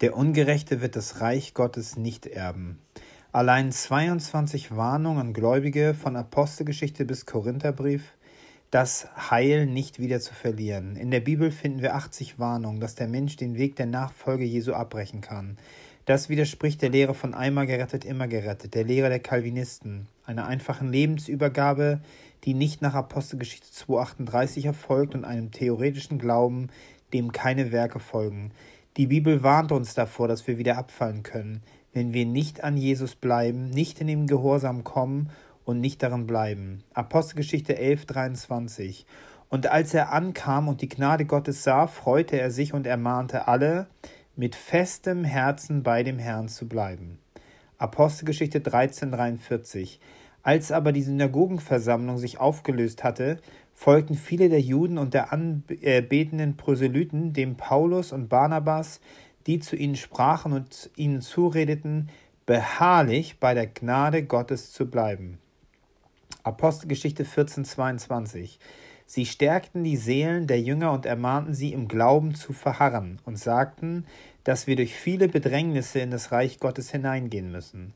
Der Ungerechte wird das Reich Gottes nicht erben. Allein 22 Warnungen an Gläubige von Apostelgeschichte bis Korintherbrief, das Heil nicht wieder zu verlieren. In der Bibel finden wir 80 Warnungen, dass der Mensch den Weg der Nachfolge Jesu abbrechen kann. Das widerspricht der Lehre von einmal gerettet, immer gerettet, der Lehre der Calvinisten, einer einfachen Lebensübergabe, die nicht nach Apostelgeschichte 2.38 erfolgt und einem theoretischen Glauben, dem keine Werke folgen. Die Bibel warnt uns davor, dass wir wieder abfallen können, wenn wir nicht an Jesus bleiben, nicht in ihm Gehorsam kommen und nicht darin bleiben. Apostelgeschichte 11, 23. Und als er ankam und die Gnade Gottes sah, freute er sich und ermahnte alle, mit festem Herzen bei dem Herrn zu bleiben. Apostelgeschichte 13, 43. Als aber die Synagogenversammlung sich aufgelöst hatte, folgten viele der Juden und der anbetenden Proselyten dem Paulus und Barnabas, die zu ihnen sprachen und ihnen zuredeten, beharrlich bei der Gnade Gottes zu bleiben. Apostelgeschichte 14:22 Sie stärkten die Seelen der Jünger und ermahnten sie, im Glauben zu verharren und sagten, dass wir durch viele Bedrängnisse in das Reich Gottes hineingehen müssen.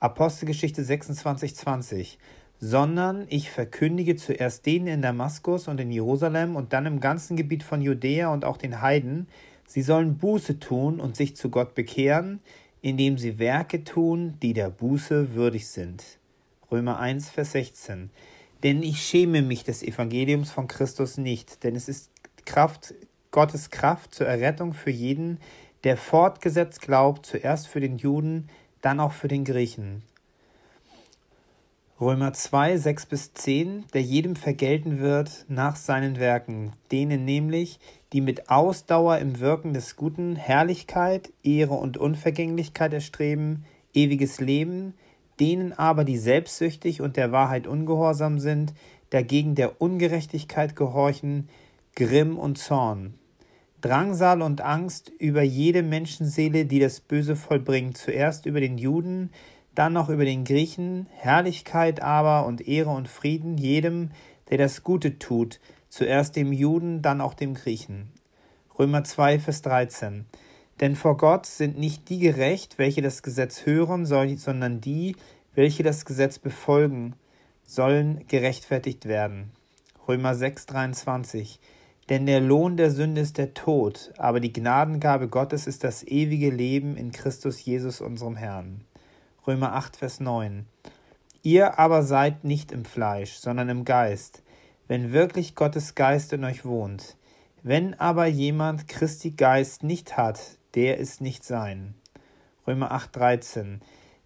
Apostelgeschichte 26, 20. Sondern ich verkündige zuerst denen in Damaskus und in Jerusalem und dann im ganzen Gebiet von Judäa und auch den Heiden, sie sollen Buße tun und sich zu Gott bekehren, indem sie Werke tun, die der Buße würdig sind. Römer 1, Vers 16. Denn ich schäme mich des Evangeliums von Christus nicht, denn es ist Kraft, Gottes Kraft zur Errettung für jeden, der fortgesetzt glaubt, zuerst für den Juden, dann auch für den Griechen. Römer 2, 6 bis 10, der jedem vergelten wird nach seinen Werken, denen nämlich, die mit Ausdauer im Wirken des Guten Herrlichkeit, Ehre und Unvergänglichkeit erstreben, ewiges Leben, denen aber, die selbstsüchtig und der Wahrheit ungehorsam sind, dagegen der Ungerechtigkeit gehorchen, Grimm und Zorn. Drangsal und Angst über jede Menschenseele, die das Böse vollbringt, zuerst über den Juden, dann noch über den Griechen, Herrlichkeit aber und Ehre und Frieden jedem, der das Gute tut, zuerst dem Juden, dann auch dem Griechen. Römer 2, Vers 13. Denn vor Gott sind nicht die gerecht, welche das Gesetz hören, sondern die, welche das Gesetz befolgen, sollen gerechtfertigt werden. Römer 6, 23. Denn der Lohn der Sünde ist der Tod, aber die Gnadengabe Gottes ist das ewige Leben in Christus Jesus unserem Herrn. Römer 8, Vers 9. Ihr aber seid nicht im Fleisch, sondern im Geist, wenn wirklich Gottes Geist in euch wohnt. Wenn aber jemand Christi Geist nicht hat, der ist nicht sein. Römer 8, 13.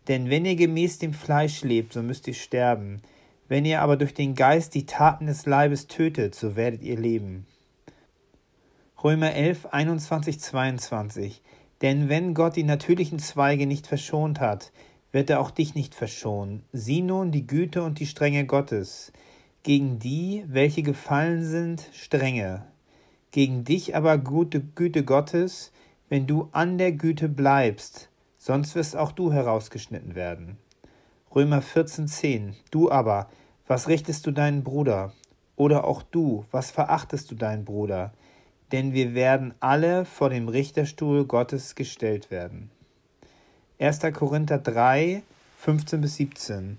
Denn wenn ihr gemäß dem Fleisch lebt, so müsst ihr sterben. Wenn ihr aber durch den Geist die Taten des Leibes tötet, so werdet ihr leben. Römer 11, 21, 22. Denn wenn Gott die natürlichen Zweige nicht verschont hat, wird er auch dich nicht verschonen. Sieh nun die Güte und die Strenge Gottes gegen die, welche gefallen sind, strenge, gegen dich aber gute Güte Gottes, wenn du an der Güte bleibst, sonst wirst auch du herausgeschnitten werden. Römer 14, 10. Du aber, was richtest du deinen Bruder? Oder auch du, was verachtest du deinen Bruder? denn wir werden alle vor dem Richterstuhl Gottes gestellt werden. 1. Korinther 3, 15 bis 17.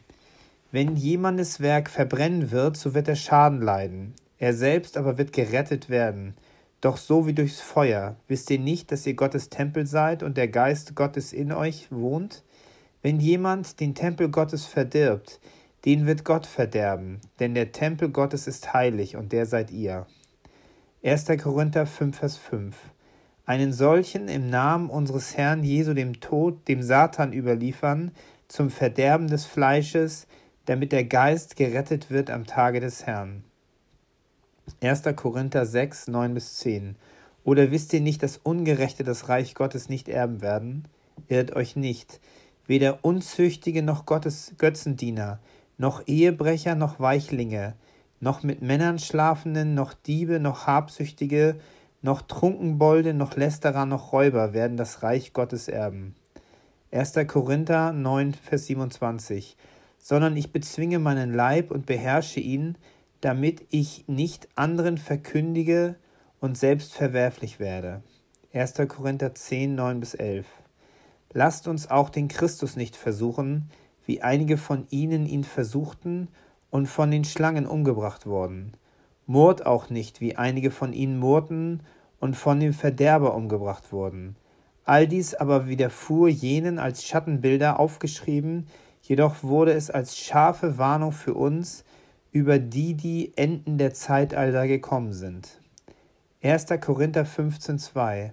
Wenn jemandes Werk verbrennen wird, so wird er Schaden leiden, er selbst aber wird gerettet werden, doch so wie durchs Feuer. Wisst ihr nicht, dass ihr Gottes Tempel seid und der Geist Gottes in euch wohnt? Wenn jemand den Tempel Gottes verdirbt, den wird Gott verderben, denn der Tempel Gottes ist heilig und der seid ihr. 1. Korinther 5, Vers 5. Einen solchen im Namen unseres Herrn Jesu dem Tod, dem Satan überliefern, zum Verderben des Fleisches, damit der Geist gerettet wird am Tage des Herrn. 1. Korinther 6, 9 bis 10. Oder wisst ihr nicht, dass Ungerechte das Reich Gottes nicht erben werden? Irrt euch nicht. Weder Unzüchtige noch Gottes Götzendiener, noch Ehebrecher noch Weichlinge, noch mit Männern Schlafenden, noch Diebe, noch Habsüchtige, noch Trunkenbolde, noch Lästerer, noch Räuber werden das Reich Gottes erben. 1. Korinther 9, Vers 27. Sondern ich bezwinge meinen Leib und beherrsche ihn, damit ich nicht anderen verkündige und selbst verwerflich werde. 1. Korinther 10, 9 bis 11. Lasst uns auch den Christus nicht versuchen, wie einige von ihnen ihn versuchten und von den Schlangen umgebracht worden. Mord auch nicht, wie einige von ihnen murrten und von dem Verderber umgebracht wurden. All dies aber widerfuhr jenen als Schattenbilder aufgeschrieben, jedoch wurde es als scharfe Warnung für uns über die, die Enden der Zeitalter gekommen sind. 1. Korinther 15,2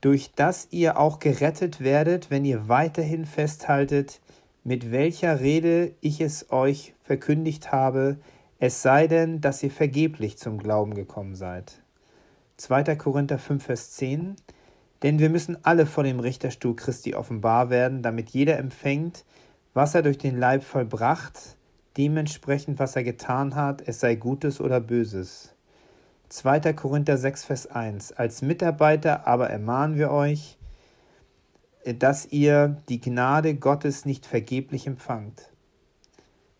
Durch das ihr auch gerettet werdet, wenn ihr weiterhin festhaltet mit welcher Rede ich es euch verkündigt habe, es sei denn, dass ihr vergeblich zum Glauben gekommen seid. 2. Korinther 5, Vers 10 Denn wir müssen alle vor dem Richterstuhl Christi offenbar werden, damit jeder empfängt, was er durch den Leib vollbracht, dementsprechend, was er getan hat, es sei Gutes oder Böses. 2. Korinther 6, Vers 1 Als Mitarbeiter aber ermahnen wir euch, dass ihr die Gnade Gottes nicht vergeblich empfangt.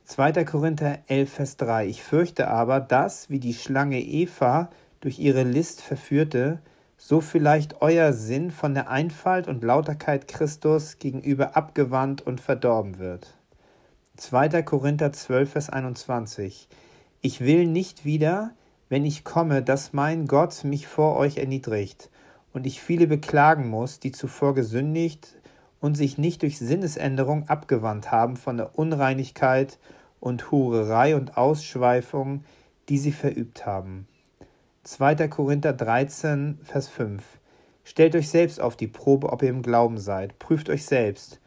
2. Korinther 11, Vers 3. Ich fürchte aber, dass, wie die Schlange Eva durch ihre List verführte, so vielleicht euer Sinn von der Einfalt und Lauterkeit Christus gegenüber abgewandt und verdorben wird. 2. Korinther 12, Vers 21. Ich will nicht wieder, wenn ich komme, dass mein Gott mich vor euch erniedrigt und ich viele beklagen muss, die zuvor gesündigt und sich nicht durch Sinnesänderung abgewandt haben von der Unreinigkeit und Hurerei und Ausschweifung, die sie verübt haben. 2. Korinther 13, Vers 5 Stellt euch selbst auf die Probe, ob ihr im Glauben seid. Prüft euch selbst.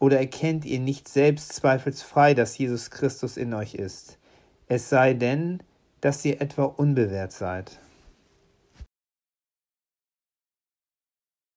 Oder erkennt ihr nicht selbst zweifelsfrei, dass Jesus Christus in euch ist? Es sei denn, dass ihr etwa unbewehrt seid.